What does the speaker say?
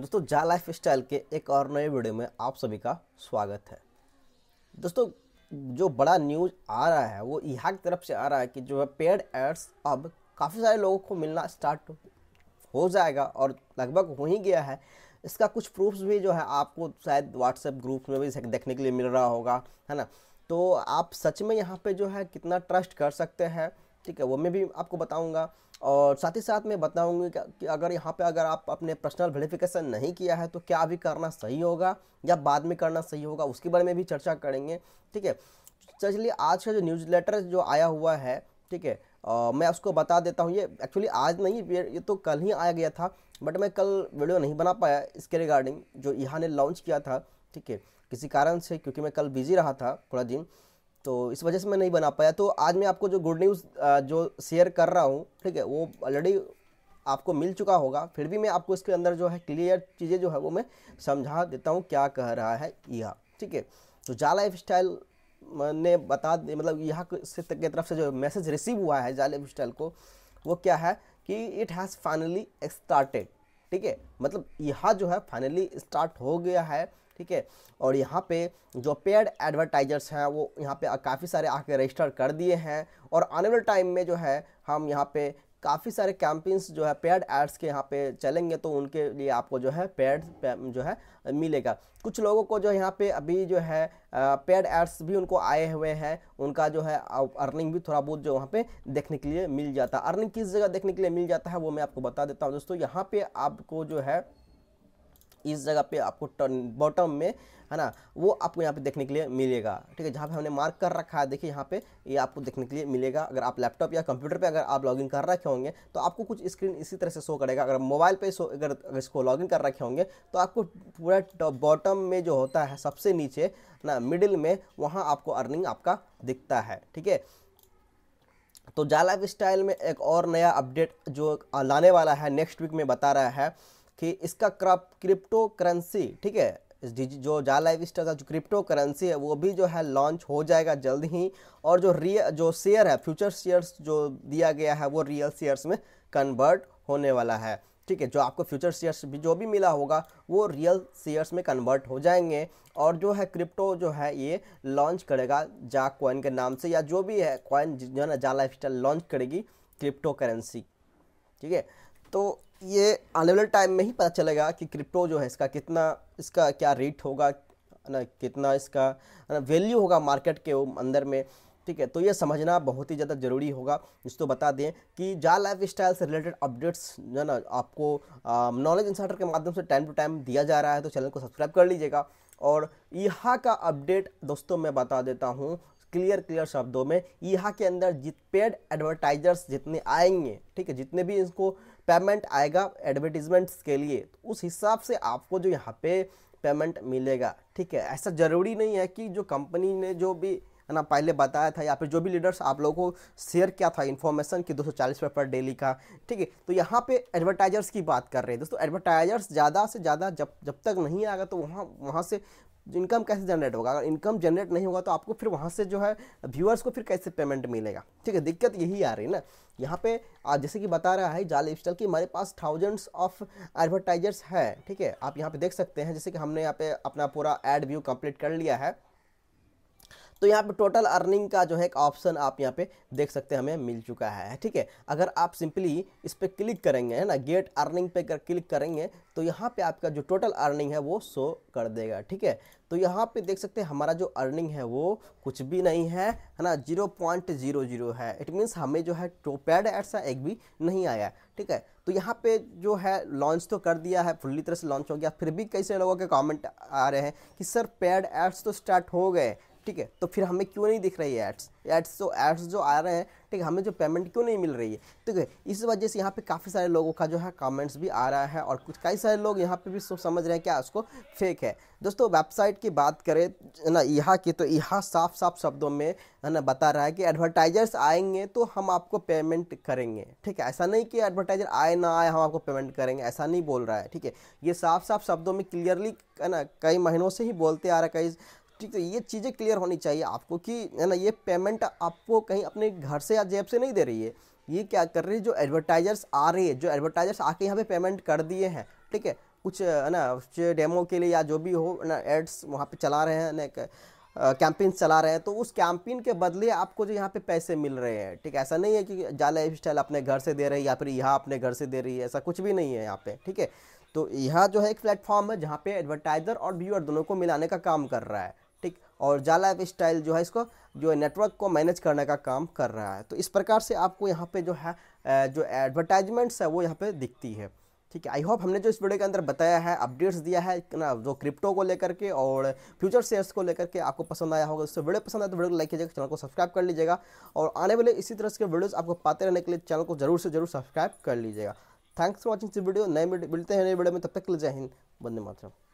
दोस्तों जा life style के एक और नए वीडियो में आप सभी का स्वागत है दोस्तों जो बड़ा न्यूज आ रहा है वो यहाँ की तरफ से आ रहा है कि जो है पेड एड्स अब काफ़ी सारे लोगों को मिलना स्टार्ट हो जाएगा और लगभग हो ही गया है इसका कुछ प्रूफ्स भी जो है आपको शायद व्हाट्सएप ग्रुप में भी देखने के लिए मिल रहा होगा है ना तो आप सच में यहाँ पे जो है कितना ट्रस्ट कर सकते हैं ठीक है वो मैं भी आपको बताऊंगा और साथ ही साथ मैं बताऊंगी कि अगर यहाँ पे अगर आप अपने पर्सनल वेरिफिकेशन नहीं किया है तो क्या अभी करना सही होगा या बाद में करना सही होगा उसके बारे में भी चर्चा करेंगे ठीक है चलिए तो आज का जो न्यूज़ लेटर जो आया हुआ है ठीक है मैं उसको बता देता हूँ ये एक्चुअली आज नहीं ये तो कल ही आया गया था बट मैं कल वीडियो नहीं बना पाया इसके रिगार्डिंग जो यहाँ ने लॉन्च किया था ठीक है किसी कारण से क्योंकि मैं कल बिज़ी रहा था थोड़ा दिन तो इस वजह से मैं नहीं बना पाया तो आज मैं आपको जो गुड न्यूज़ जो शेयर कर रहा हूँ ठीक है वो ऑलरेडी आपको मिल चुका होगा फिर भी मैं आपको इसके अंदर जो है क्लियर चीज़ें जो है वो मैं समझा देता हूँ क्या कह रहा है यह ठीक है तो जा लाइफ स्टाइल ने बता मतलब यहाँ से की तरफ से जो मैसेज रिसीव हुआ है जा लाइफ स्टाइल को वो क्या है कि इट हैज़ फाइनली स्टार्टेड ठीक है मतलब यह जो है फाइनली स्टार्ट हो गया है ठीक है और यहाँ पे जो पेड एडवर्टाइजर्स हैं वो यहाँ पे काफ़ी सारे आके रजिस्टर कर दिए हैं और आने वाले टाइम में जो है हम यहाँ पे काफ़ी सारे कैंपेन्स जो है पेड एड्स के यहाँ पे चलेंगे तो उनके लिए आपको जो है पेड जो है मिलेगा कुछ लोगों को जो यहाँ पे अभी जो है पेड एड्स भी उनको आए हुए हैं उनका जो है अर्निंग भी थोड़ा बहुत जो वहाँ पे देखने के लिए मिल जाता है अर्निंग किस जगह देखने के लिए मिल जाता है वो मैं आपको बता देता हूँ दोस्तों यहाँ पर आपको जो है इस जगह पे आपको बॉटम में है ना वो आपको यहाँ पे देखने के लिए मिलेगा ठीक है जहाँ पे हमने मार्क कर रखा है देखिए यहाँ पे ये आपको देखने के लिए मिलेगा अगर आप लैपटॉप या कंप्यूटर पे अगर आप लॉगिन कर रखे होंगे तो आपको कुछ स्क्रीन इसी तरह से शो करेगा अगर मोबाइल पे शो अगर, अगर इसको लॉगिन कर रखे होंगे तो आपको पूरा बॉटम में जो होता है सबसे नीचे ना मिडिल में वहाँ आपको अर्निंग आपका दिखता है ठीक है तो जाला स्टाइल में एक और नया अपडेट जो लाने वाला है नेक्स्ट वीक में बता रहा है कि इसका क्रप क्रिप्टो करेंसी ठीक है जो जा लाइव स्टार का जो क्रिप्टो करेंसी है वो भी जो है लॉन्च हो जाएगा जल्द ही और जो रियल जो शेयर है फ्यूचर शेयर्स जो दिया गया है वो रियल शेयर्स में कन्वर्ट होने वाला है ठीक है जो आपको फ्यूचर शेयर्स भी जो भी मिला होगा वो रियल शेयर्स में कन्वर्ट हो जाएंगे और जो है क्रिप्टो जो है ये लॉन्च करेगा जा कॉइन के नाम से या जो भी है कॉइन जो है ना जा लाइफ लॉन्च करेगी क्रिप्टो करेंसी ठीक है तो ये आने वाले टाइम में ही पता चलेगा कि क्रिप्टो जो है इसका कितना इसका क्या रेट होगा ना कितना इसका ना वैल्यू होगा मार्केट के अंदर में ठीक है तो ये समझना बहुत ही ज़्यादा ज़रूरी होगा इसको बता दें कि जा लाइफ स्टाइल से रिलेटेड अपडेट्स जो है ना आपको नॉलेज इंसाइटर के माध्यम से टाइम टू टाइम दिया जा रहा है तो चैनल को सब्सक्राइब कर लीजिएगा और यहाँ का अपडेट दोस्तों मैं बता देता हूँ क्लियर क्लियर शब्दों में यहाँ के अंदर जित पेड एडवर्टाइजर्स जितने आएंगे ठीक है जितने भी इसको पेमेंट आएगा एडवर्टीजमेंट्स के लिए तो उस हिसाब से आपको जो यहाँ पे पेमेंट मिलेगा ठीक है ऐसा ज़रूरी नहीं है कि जो कंपनी ने जो भी है ना पहले बताया था या फिर जो भी लीडर्स आप लोगों को शेयर किया था इन्फॉर्मेशन कि 240 रुपये पर डेली का ठीक है तो यहाँ पे एडवर्टाइजर्स की बात कर रहे हैं दोस्तों एडवर्टाइजर्स ज़्यादा से ज़्यादा जब जब तक नहीं आएगा तो वहाँ वहाँ से इनकम कैसे जनरेट होगा अगर इनकम जनरेट नहीं होगा तो आपको फिर वहाँ से जो है व्यूअर्स को फिर कैसे पेमेंट मिलेगा ठीक है दिक्कत यही आ रही है ना यहाँ पे आज जैसे कि बता रहा है जाल स्टाइल की हमारे पास थाउजेंड्स ऑफ एडवर्टाइजर्स है ठीक है आप यहाँ पे देख सकते हैं जैसे कि हमने यहाँ पे अपना पूरा एड व्यू कंप्लीट कर लिया है तो यहाँ पे टोटल अर्निंग का जो है एक ऑप्शन आप यहाँ पे देख सकते हैं हमें मिल चुका है ठीक है अगर आप सिंपली इस पर क्लिक करेंगे है ना गेट अर्निंग पे कर क्लिक करेंगे तो यहाँ पे आपका जो टोटल अर्निंग है वो शो कर देगा ठीक है तो यहाँ पे देख सकते हैं हमारा जो अर्निंग है वो कुछ भी नहीं है है ना जीरो पॉइंट जीरो जीरो है इट मीन्स हमें जो है टोपैड ऐसा एक भी नहीं आया ठीक है तो यहाँ पे जो है लॉन्च तो कर दिया है फुल्ली तरह से लॉन्च हो गया फिर भी कई सारे लोगों के कमेंट आ रहे हैं कि सर पैड एड्स तो स्टार्ट हो गए ठीक है तो फिर हमें क्यों नहीं दिख रही है एड्स एड्स तो एड्स जो आ रहे हैं ठीक है हमें जो पेमेंट क्यों नहीं मिल रही है ठीक है इस वजह से यहाँ पे काफ़ी सारे लोगों का जो है कमेंट्स भी आ रहा है और कुछ कई सारे लोग यहाँ पे भी समझ रहे हैं क्या उसको फेक है दोस्तों वेबसाइट की बात करें ना यहाँ की तो यहाँ साफ साफ शब्दों में है ना बता रहा है कि एडवर्टाइजर्स आएंगे तो हम आपको पेमेंट करेंगे ठीक है ऐसा नहीं कि एडवर्टाइजर आए ना आए हम आपको पेमेंट करेंगे ऐसा नहीं बोल रहा है ठीक है ये साफ साफ शब्दों में क्लियरली है ना कई महीनों से ही बोलते आ रहा है कई ठीक है तो ये चीज़ें क्लियर होनी चाहिए आपको कि है ना ये पेमेंट आपको कहीं अपने घर से या जेब से नहीं दे रही है ये क्या कर रही है जो एडवर्टाइजर्स आ रही है जो एडवर्टाइजर्स आके यहाँ पे पेमेंट कर दिए हैं ठीक है कुछ है ना डेमो के लिए या जो भी हो ना एड्स वहाँ पे चला रहे हैं ना कैंपेन चला रहे हैं तो उस कैंपेन के बदले आपको जो यहाँ पे पैसे मिल रहे हैं ठीक है ऐसा नहीं है कि जाला लाइफ स्टाइल अपने घर से दे रही है या फिर यहाँ अपने घर से दे रही है ऐसा कुछ भी नहीं है यहाँ पे ठीक है तो यहाँ जो है एक प्लेटफॉर्म है जहाँ पे एडवर्टाइजर और व्यूअर दोनों को मिलाने का काम कर रहा है ठीक और जाला लाइफ स्टाइल जो है इसको जो है नेटवर्क को मैनेज करने का काम कर रहा है तो इस प्रकार से आपको यहाँ पे जो है जो एडवर्टाइजमेंट्स है वो यहाँ पे दिखती है ठीक है आई होप हमने जो इस वीडियो के अंदर बताया है अपडेट्स दिया है ना जो क्रिप्टो को लेकर के और फ्यूचर शेयर्स को लेकर के आपको पसंद आया होगा उससे वीडियो पसंद आए तो वीडियो को लाइक कीजिएगा चैनल को सब्सक्राइब कर लीजिएगा और आने वाले इसी तरह के वीडियोज आपको पाते रहने के लिए चैनल को जरूर से जरूर सब्सक्राइब कर लीजिएगा thanks for watching this video नए मिलते हैं नए वीडियो में तब तक के लिए जय हिंद बंदे मातरम